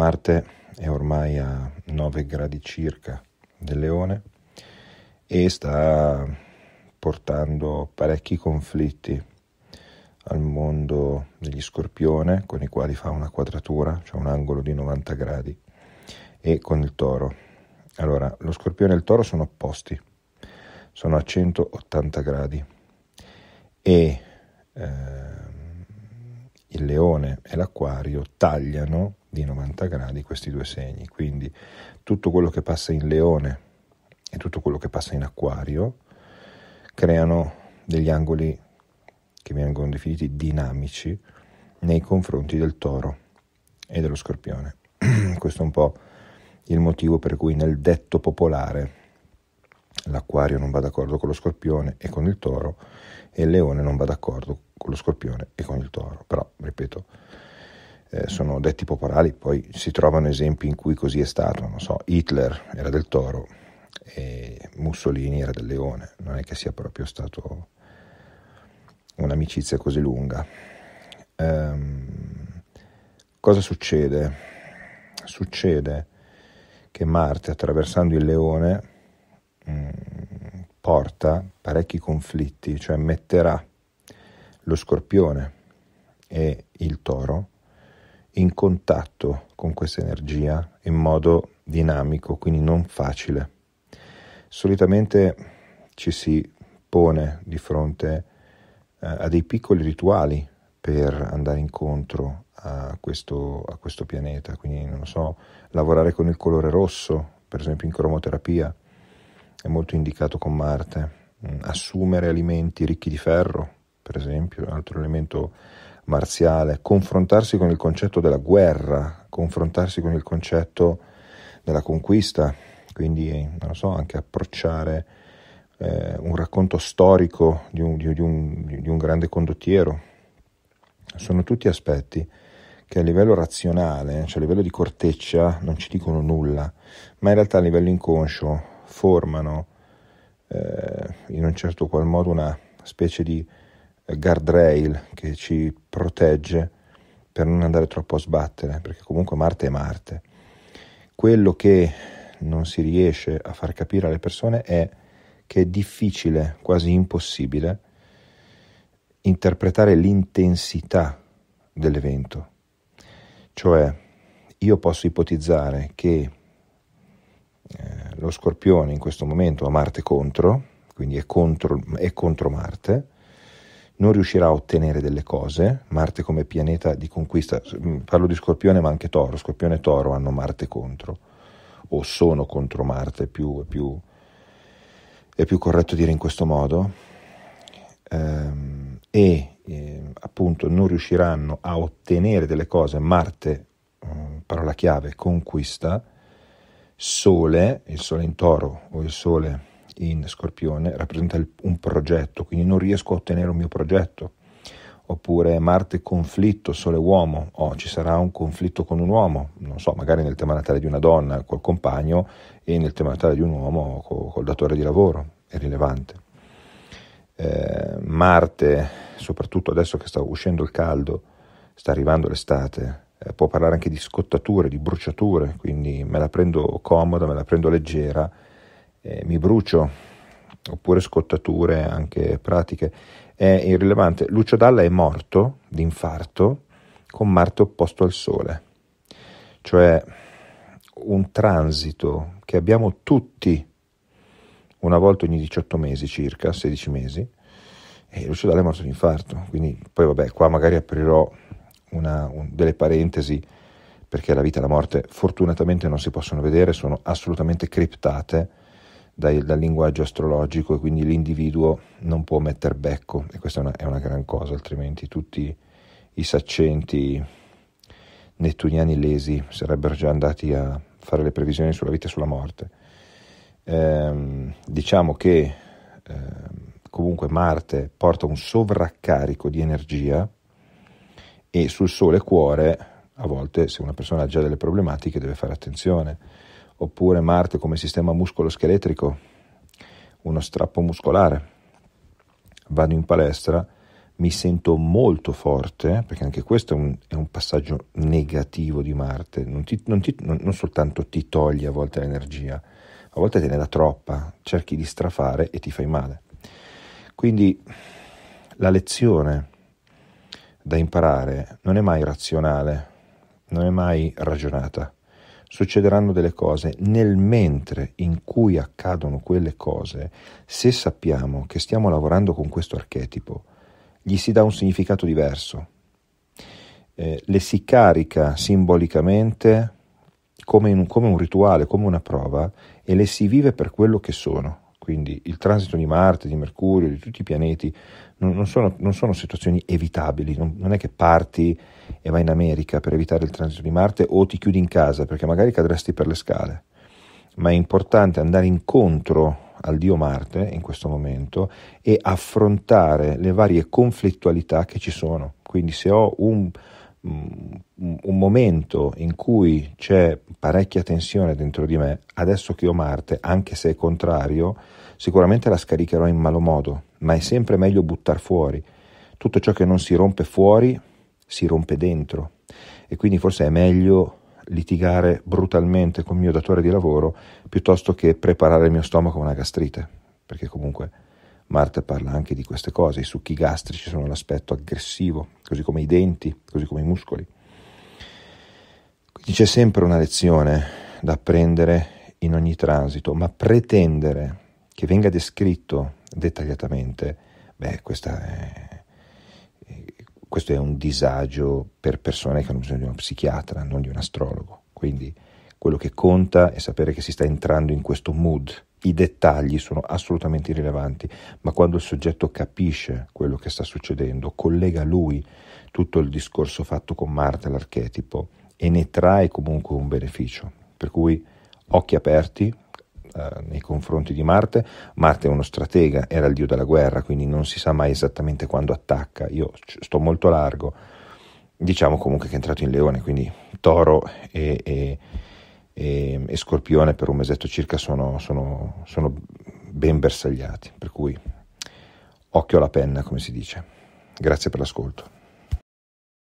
Marte è ormai a 9 gradi circa del leone e sta portando parecchi conflitti al mondo degli scorpione con i quali fa una quadratura, cioè un angolo di 90 gradi, e con il toro. Allora, lo scorpione e il toro sono opposti, sono a 180 gradi e eh, il leone e l'acquario tagliano di 90 gradi questi due segni, quindi tutto quello che passa in leone e tutto quello che passa in acquario creano degli angoli che vengono definiti dinamici nei confronti del toro e dello scorpione. Questo è un po' il motivo per cui nel detto popolare l'acquario non va d'accordo con lo scorpione e con il toro e il leone non va d'accordo con lo scorpione e con il toro. Però, ripeto, eh, sono detti popolari, poi si trovano esempi in cui così è stato, non so, Hitler era del toro e Mussolini era del leone, non è che sia proprio stato un'amicizia così lunga. Ehm, cosa succede? Succede che Marte attraversando il leone Mm, porta parecchi conflitti, cioè metterà lo scorpione e il toro in contatto con questa energia in modo dinamico, quindi non facile. Solitamente ci si pone di fronte eh, a dei piccoli rituali per andare incontro a questo, a questo pianeta, quindi non so, lavorare con il colore rosso, per esempio in cromoterapia, è molto indicato con Marte. Mm, assumere alimenti ricchi di ferro, per esempio, è un altro elemento marziale. Confrontarsi con il concetto della guerra, confrontarsi con il concetto della conquista, quindi, eh, non so, anche approcciare eh, un racconto storico di un, di, un, di un grande condottiero. Sono tutti aspetti che a livello razionale, cioè a livello di corteccia, non ci dicono nulla, ma in realtà a livello inconscio formano eh, in un certo qual modo una specie di guardrail che ci protegge per non andare troppo a sbattere, perché comunque Marte è Marte. Quello che non si riesce a far capire alle persone è che è difficile, quasi impossibile, interpretare l'intensità dell'evento. Cioè, io posso ipotizzare che lo scorpione in questo momento ha Marte contro, quindi è contro, è contro Marte, non riuscirà a ottenere delle cose, Marte come pianeta di conquista, mm, parlo di scorpione ma anche toro, scorpione e toro hanno Marte contro, o sono contro Marte, più, più, è più corretto dire in questo modo, ehm, e ehm, appunto non riusciranno a ottenere delle cose, Marte, mm, parola chiave, conquista, Sole, il Sole in Toro o il Sole in Scorpione rappresenta un progetto, quindi non riesco a ottenere un mio progetto. Oppure Marte conflitto, Sole uomo, oh, ci sarà un conflitto con un uomo, non so, magari nel tema natale di una donna col compagno e nel tema natale di un uomo col, col datore di lavoro, è rilevante. Eh, Marte, soprattutto adesso che sta uscendo il caldo, sta arrivando l'estate, eh, può parlare anche di scottature, di bruciature, quindi me la prendo comoda, me la prendo leggera, eh, mi brucio, oppure scottature anche pratiche. È irrilevante. Lucio Dalla è morto di infarto con Marte opposto al Sole, cioè un transito che abbiamo tutti una volta ogni 18 mesi circa, 16 mesi, e Lucio Dalla è morto di infarto, quindi poi vabbè, qua magari aprirò una, un, delle parentesi, perché la vita e la morte fortunatamente non si possono vedere, sono assolutamente criptate dai, dal linguaggio astrologico e quindi l'individuo non può metter becco e questa è una, è una gran cosa, altrimenti tutti i saccenti nettuniani lesi sarebbero già andati a fare le previsioni sulla vita e sulla morte. Ehm, diciamo che eh, comunque Marte porta un sovraccarico di energia e sul sole cuore a volte se una persona ha già delle problematiche deve fare attenzione, oppure Marte come sistema muscolo-scheletrico, uno strappo muscolare. Vado in palestra, mi sento molto forte, perché anche questo è un, è un passaggio negativo di Marte, non, ti, non, ti, non, non soltanto ti toglie a volte l'energia, a volte te ne dà troppa, cerchi di strafare e ti fai male. Quindi la lezione da imparare non è mai razionale, non è mai ragionata. Succederanno delle cose nel mentre in cui accadono quelle cose, se sappiamo che stiamo lavorando con questo archetipo, gli si dà un significato diverso. Eh, le si carica simbolicamente come, un, come un rituale, come una prova, e le si vive per quello che sono, quindi il transito di Marte, di Mercurio, di tutti i pianeti, non, non, sono, non sono, situazioni evitabili, non, non, è che parti e vai in America per evitare il transito di Marte o ti chiudi in casa perché magari cadresti per le scale, ma è importante andare incontro al dio Marte in questo momento e affrontare le varie conflittualità che ci sono, quindi se ho un Mm, mm, un momento in cui c'è parecchia tensione dentro di me, adesso che ho Marte, anche se è contrario, sicuramente la scaricherò in malo modo, ma è sempre meglio buttar fuori. Tutto ciò che non si rompe fuori si rompe dentro e quindi forse è meglio litigare brutalmente con il mio datore di lavoro piuttosto che preparare il mio stomaco a una gastrite, perché comunque Marte parla anche di queste cose, i succhi gastrici sono l'aspetto aggressivo, così come i denti, così come i muscoli. Quindi c'è sempre una lezione da apprendere in ogni transito, ma pretendere che venga descritto dettagliatamente, beh, è, questo è un disagio per persone che hanno bisogno di uno psichiatra, non di un astrologo. Quindi quello che conta è sapere che si sta entrando in questo mood i dettagli sono assolutamente irrilevanti, ma quando il soggetto capisce quello che sta succedendo, collega lui tutto il discorso fatto con Marte, l'archetipo, e ne trae comunque un beneficio. Per cui occhi aperti, eh, nei confronti di Marte. Marte è uno stratega, era il dio della guerra, quindi non si sa mai esattamente quando attacca. Io sto molto largo, diciamo comunque che è entrato in leone, quindi toro e, e, e, e Scorpione per un mesetto circa sono, sono, sono ben bersagliati, per cui occhio alla penna come si dice. Grazie per l'ascolto.